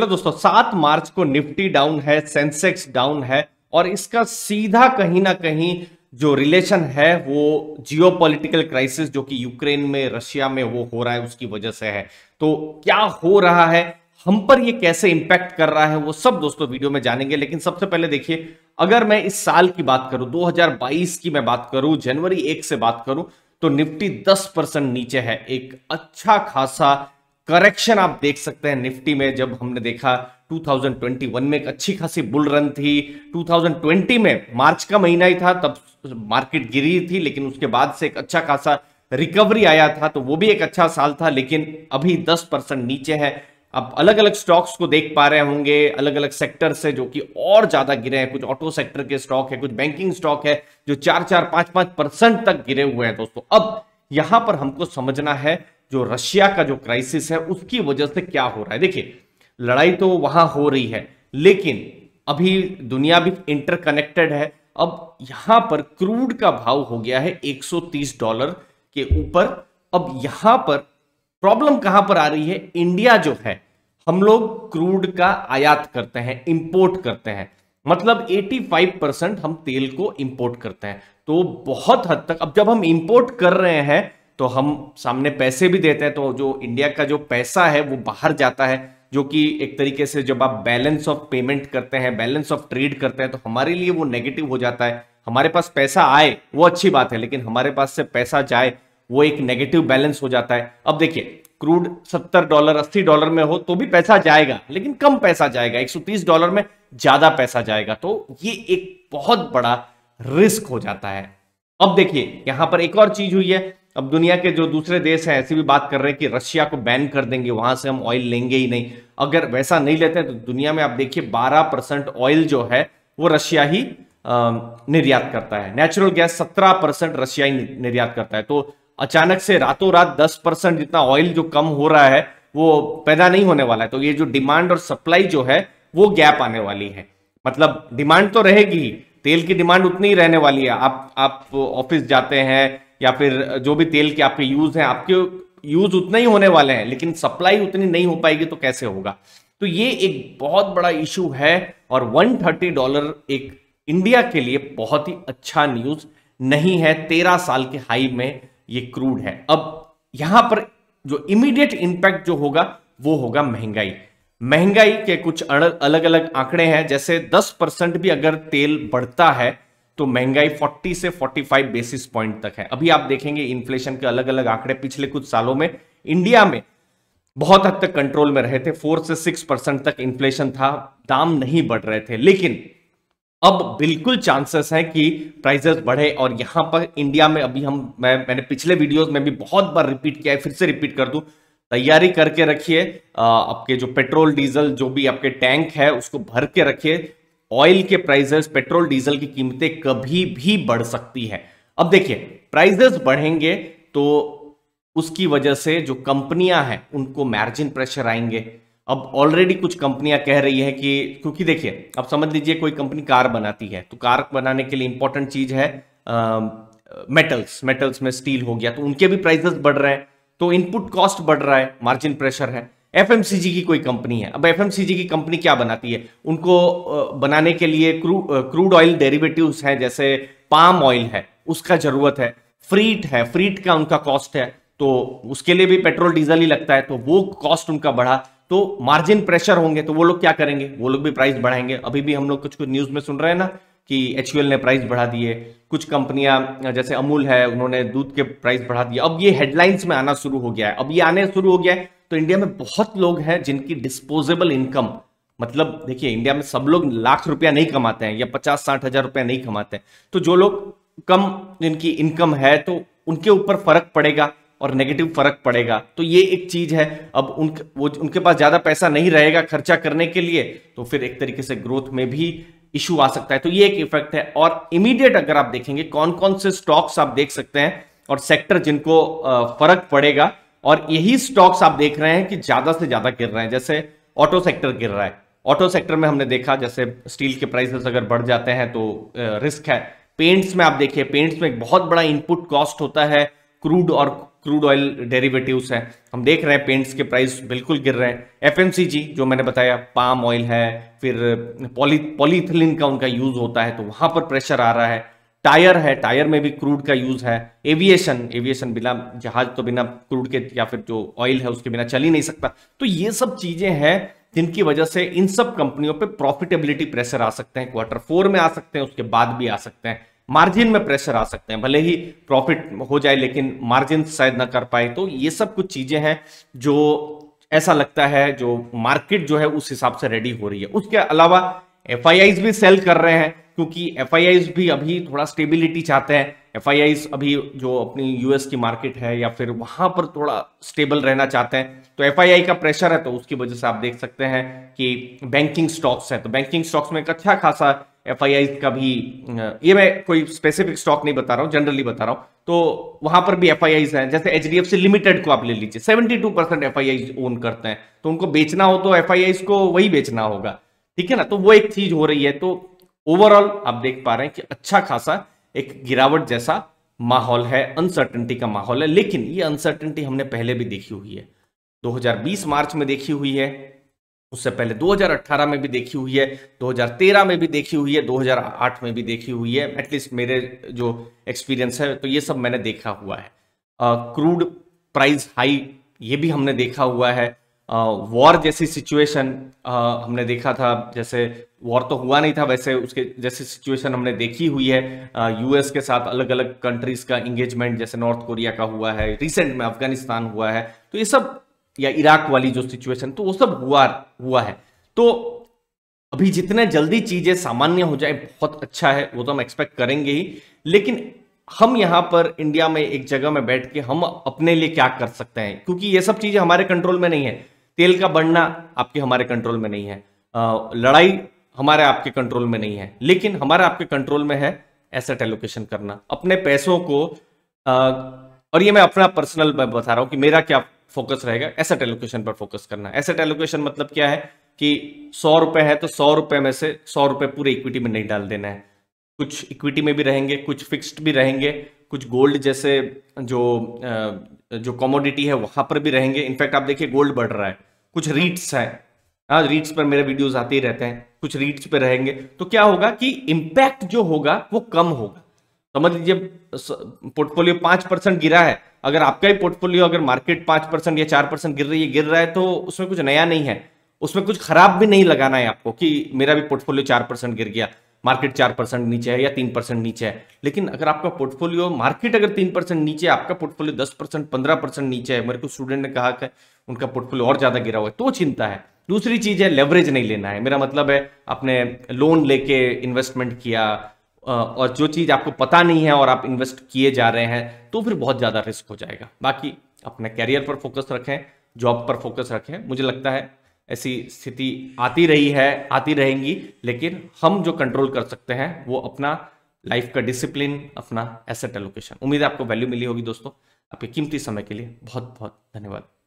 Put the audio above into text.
hello दोस्तों सात मार्च को निफ्टी डाउन है सेंसेक्स डाउन है और इसका सीधा कहीं ना कहीं जो रिलेशन है वो जियो क्राइसिस जो कि यूक्रेन में रशिया में वो हो रहा है उसकी वजह से है तो क्या हो रहा है हम पर ये कैसे इंपैक्ट कर रहा है वो सब दोस्तों वीडियो में जानेंगे लेकिन सबसे पहले देखिए अगर मैं इस साल की बात करूं 2022 की मैं बात करूं जनवरी एक से बात करूं तो निफ्टी 10 परसेंट नीचे है एक अच्छा खासा करेक्शन आप देख सकते हैं निफ्टी में जब हमने देखा 2021 में एक अच्छी खासी बुल रन थी 2020 में मार्च का महीना ही था तब मार्केट गिरी थी लेकिन उसके बाद से एक अच्छा खासा रिकवरी आया था तो वो भी एक अच्छा साल था लेकिन अभी 10 परसेंट नीचे है आप अलग अलग स्टॉक्स को देख पा रहे होंगे अलग अलग सेक्टर से जो कि और ज्यादा गिरे हैं कुछ ऑटो सेक्टर के स्टॉक है कुछ बैंकिंग स्टॉक है जो चार चार पांच पांच परसेंट तक गिरे हुए हैं दोस्तों अब यहां पर हमको समझना है जो रशिया का जो क्राइसिस है उसकी वजह से क्या हो रहा है देखिए लड़ाई तो वहां हो रही है लेकिन अभी दुनिया भी इंटरकनेक्टेड है अब यहां पर क्रूड का भाव हो गया है 130 डॉलर के ऊपर अब यहां पर प्रॉब्लम कहां पर आ रही है इंडिया जो है हम लोग क्रूड का आयात करते हैं इंपोर्ट करते हैं मतलब 85 परसेंट हम तेल को इंपोर्ट करते हैं तो बहुत हद तक अब जब हम इंपोर्ट कर रहे हैं तो हम सामने पैसे भी देते हैं तो जो इंडिया का जो पैसा है वो बाहर जाता है जो कि एक तरीके से जब आप बैलेंस ऑफ पेमेंट करते हैं बैलेंस ऑफ ट्रेड करते हैं तो हमारे लिए वो नेगेटिव हो जाता है हमारे पास पैसा आए वो अच्छी बात है लेकिन हमारे पास से पैसा जाए वो एक नेगेटिव बैलेंस हो जाता है अब देखिए क्रूड 70 डॉलर 80 डॉलर में हो तो भी पैसा जाएगा लेकिन कम पैसा जाएगा 130 डॉलर में ज्यादा पैसा जाएगा तो ये एक बहुत बड़ा रिस्क हो जाता है अब देखिए यहां पर एक और चीज हुई है अब दुनिया के जो दूसरे देश हैं ऐसी भी बात कर रहे हैं कि रशिया को बैन कर देंगे वहां से हम ऑयल लेंगे ही नहीं अगर वैसा नहीं लेते हैं तो दुनिया में आप देखिए बारह परसेंट ऑयल जो है वो रशिया ही निर्यात करता है नेचुरल गैस सत्रह परसेंट रशिया ही निर्यात करता है तो अचानक से रातों रात दस परसेंट जितना ऑयल जो कम हो रहा है वो पैदा नहीं होने वाला है तो ये जो डिमांड और सप्लाई जो है वो गैप आने वाली है मतलब डिमांड तो रहेगी तेल की डिमांड उतनी ही रहने वाली है आप आप ऑफिस जाते हैं या फिर जो भी तेल के आपके यूज हैं आपके यूज उतना ही होने वाले हैं लेकिन सप्लाई उतनी नहीं हो पाएगी तो कैसे होगा तो ये एक बहुत बड़ा इशू है और 130 डॉलर एक इंडिया के लिए बहुत ही अच्छा न्यूज नहीं है तेरह साल के हाई में ये क्रूड है अब यहां पर जो इमीडिएट इंपैक्ट जो होगा वो होगा महंगाई महंगाई के कुछ अलग अलग आंकड़े हैं जैसे 10 परसेंट भी अगर तेल बढ़ता है तो महंगाई 40 से 45 बेसिस पॉइंट तक है अभी आप देखेंगे इन्फ्लेशन के अलग अलग आंकड़े पिछले कुछ सालों में इंडिया में बहुत हद तक कंट्रोल में रहे थे फोर से सिक्स परसेंट तक इन्फ्लेशन था दाम नहीं बढ़ रहे थे लेकिन अब बिल्कुल चांसेस हैं कि प्राइजेस बढ़े और यहां पर इंडिया में अभी हम मैं मैंने पिछले वीडियोस में भी बहुत बार रिपीट किया है फिर से रिपीट कर दूं तैयारी करके रखिए आपके जो पेट्रोल डीजल जो भी आपके टैंक है उसको भर के रखिए ऑयल के प्राइजेस पेट्रोल डीजल की कीमतें कभी भी बढ़ सकती है अब देखिए प्राइजेस बढ़ेंगे तो उसकी वजह से जो कंपनियां हैं उनको मार्जिन प्रेशर आएंगे अब ऑलरेडी कुछ कंपनियां कह रही है कि क्योंकि देखिए अब समझ लीजिए कोई कंपनी कार बनाती है तो कार बनाने के लिए इंपॉर्टेंट चीज है मेटल्स मेटल्स में स्टील हो गया तो उनके भी प्राइजेस बढ़ रहे हैं तो इनपुट कॉस्ट बढ़ रहा है मार्जिन प्रेशर है एफ की कोई कंपनी है अब एफ की कंपनी क्या बनाती है उनको बनाने के लिए क्रू क्रूड ऑयल डेरिवेटिव्स हैं जैसे पाम ऑयल है उसका जरूरत है फ्रीट है फ्रीट का उनका कॉस्ट है तो उसके लिए भी पेट्रोल डीजल ही लगता है तो वो कॉस्ट उनका बढ़ा तो मार्जिन प्रेशर होंगे तो वो लोग क्या करेंगे वो लोग भी प्राइस बढ़ाएंगे अभी भी हम लोग कुछ कुछ न्यूज़ में सुन रहे हैं ना कि एच ने प्राइस बढ़ा दिए कुछ कंपनियां जैसे अमूल है उन्होंने दूध के प्राइस बढ़ा दिए अब ये हेडलाइंस में आना शुरू हो गया है अब ये आने शुरू हो गया है तो इंडिया में बहुत लोग हैं जिनकी डिस्पोजेबल इनकम मतलब देखिए इंडिया में सब लोग लाख रुपया नहीं कमाते हैं या पचास साठ हजार रुपया नहीं कमाते हैं तो जो लोग कम जिनकी इनकम है तो उनके ऊपर फर्क पड़ेगा और नेगेटिव फर्क पड़ेगा तो ये एक चीज है अब उनके वो उनके पास ज्यादा पैसा नहीं रहेगा खर्चा करने के लिए तो फिर एक तरीके से ग्रोथ में भी इशू आ सकता है तो ये एक इफेक्ट है और इमीडिएट अगर आप देखेंगे कौन कौन से स्टॉक्स आप देख सकते हैं और सेक्टर जिनको फर्क पड़ेगा और यही स्टॉक्स आप देख रहे हैं कि ज्यादा से ज्यादा गिर रहे हैं जैसे ऑटो सेक्टर गिर रहा है ऑटो सेक्टर में हमने देखा जैसे स्टील के प्राइसेस अगर बढ़ जाते हैं तो रिस्क है पेंट्स में आप देखिए पेंट्स में एक बहुत बड़ा इनपुट कॉस्ट होता है क्रूड और क्रूड ऑयल डेरिवेटिव्स है हम देख रहे हैं पेंट्स के प्राइस बिल्कुल गिर रहे हैं एफएमसीजी जो मैंने बताया पाम ऑयल है फिर पॉली पॉलीथिलीन का उनका यूज होता है तो वहां पर प्रेशर आ रहा है टायर है टायर में भी क्रूड का यूज है एविएशन एविएशन बिना जहाज तो बिना क्रूड के या फिर जो ऑयल है उसके बिना चल ही नहीं सकता तो ये सब चीजें हैं जिनकी वजह से इन सब कंपनियों पे प्रॉफिटेबिलिटी प्रेशर आ सकते हैं क्वार्टर फोर में आ सकते हैं उसके बाद भी आ सकते हैं मार्जिन में प्रेशर आ सकते हैं भले ही प्रॉफिट हो जाए लेकिन मार्जिन शायद ना कर पाए तो ये सब कुछ चीजें हैं जो ऐसा लगता है जो मार्केट जो है उस हिसाब से रेडी हो रही है उसके अलावा एफ भी सेल कर रहे हैं क्योंकि एफ भी अभी थोड़ा स्टेबिलिटी चाहते हैं एफ अभी जो अपनी यूएस की मार्केट है या फिर वहां पर थोड़ा स्टेबल रहना चाहते हैं तो एफ का प्रेशर है तो उसकी वजह से आप देख सकते हैं कि बैंकिंग स्टॉक्स है तो बैंकिंग स्टॉक्स में अच्छा खासा एफ का भी ये मैं कोई स्पेसिफिक स्टॉक नहीं बता रहा हूँ जनरली बता रहा हूँ तो वहां पर भी एफ हैं जैसे एच लिमिटेड को आप ले लीजिए seventy two percent F own करते हैं तो उनको बेचना हो तो एफ को वही बेचना होगा ठीक है ना तो वो एक चीज हो रही है तो ओवरऑल आप देख पा रहे हैं कि अच्छा खासा एक गिरावट जैसा माहौल है अनसर्टेनिटी का माहौल है लेकिन ये अनसर्टेनिटी हमने पहले भी देखी हुई है 2020 मार्च में देखी हुई है उससे पहले 2018 में भी देखी हुई है 2013 में भी देखी हुई है 2008 में भी देखी हुई है एटलीस्ट मेरे जो एक्सपीरियंस है तो ये सब मैंने देखा हुआ है क्रूड प्राइस हाई ये भी हमने देखा हुआ है वॉर जैसी सिचुएशन हमने देखा था जैसे वॉर तो हुआ नहीं था वैसे उसके जैसे सिचुएशन हमने देखी हुई है यूएस के साथ अलग अलग कंट्रीज का इंगेजमेंट जैसे नॉर्थ कोरिया का हुआ है रिसेंट में अफगानिस्तान हुआ है तो ये सब या इराक वाली जो सिचुएशन तो वो सब हुआ हुआ है तो अभी जितने जल्दी चीजें सामान्य हो जाए बहुत अच्छा है वो तो हम एक्सपेक्ट करेंगे ही लेकिन हम यहाँ पर इंडिया में एक जगह में बैठ के हम अपने लिए क्या कर सकते हैं क्योंकि ये सब चीजें हमारे कंट्रोल में नहीं है तेल का बढ़ना आपके हमारे कंट्रोल में नहीं है लड़ाई हमारे आपके कंट्रोल में नहीं है लेकिन हमारे आपके कंट्रोल में है एसेट एलोकेशन करना अपने पैसों को और ये मैं अपना पर्सनल बता रहा हूँ कि मेरा क्या फोकस रहेगा एसेट एलोकेशन पर फोकस करना एसेट एलोकेशन मतलब क्या है कि सौ रुपये है तो सौ रुपए में से सौ रुपये पूरे इक्विटी में नहीं डाल देना है कुछ इक्विटी में भी रहेंगे कुछ फिक्स्ड भी रहेंगे कुछ गोल्ड जैसे जो जो कॉमोडिटी है वहां पर भी रहेंगे इनफैक्ट आप देखिए गोल्ड बढ़ रहा है कुछ रीट्स हैं हाँ रीट्स पर मेरे वीडियोस आते ही रहते हैं कुछ रीट्स पर रहेंगे तो क्या होगा कि इम्पैक्ट जो होगा वो कम होगा समझ लीजिए पोर्टफोलियो पाँच परसेंट गिरा है अगर आपका ही पोर्टफोलियो अगर मार्केट पाँच परसेंट या चार परसेंट गिर रही है गिर रहा है तो उसमें कुछ नया नहीं है उसमें कुछ खराब भी नहीं लगाना है आपको कि मेरा भी पोर्टफोलियो चार परसेंट गिर गया मार्केट चार परसेंट नीचे है या तीन परसेंट नीचे है लेकिन अगर आपका पोर्टफोलियो मार्केट अगर तीन परसेंट नीचे आपका पोर्टफोलियो दस परसेंट पंद्रह परसेंट नीचे है मेरे को स्टूडेंट ने कहा कि उनका पोर्टफोलियो और ज़्यादा गिरा हुआ है तो चिंता है दूसरी चीज़ है लेवरेज नहीं लेना है मेरा मतलब है आपने लोन लेके इन्वेस्टमेंट किया और जो चीज़ आपको पता नहीं है और आप इन्वेस्ट किए जा रहे हैं तो फिर बहुत ज़्यादा रिस्क हो जाएगा बाकी अपने कैरियर पर फोकस रखें जॉब पर फोकस रखें मुझे लगता है ऐसी स्थिति आती रही है आती रहेंगी लेकिन हम जो कंट्रोल कर सकते हैं वो अपना लाइफ का डिसिप्लिन अपना एसेट एलोकेशन उम्मीद है आपको वैल्यू मिली होगी दोस्तों आपके कीमती समय के लिए बहुत बहुत धन्यवाद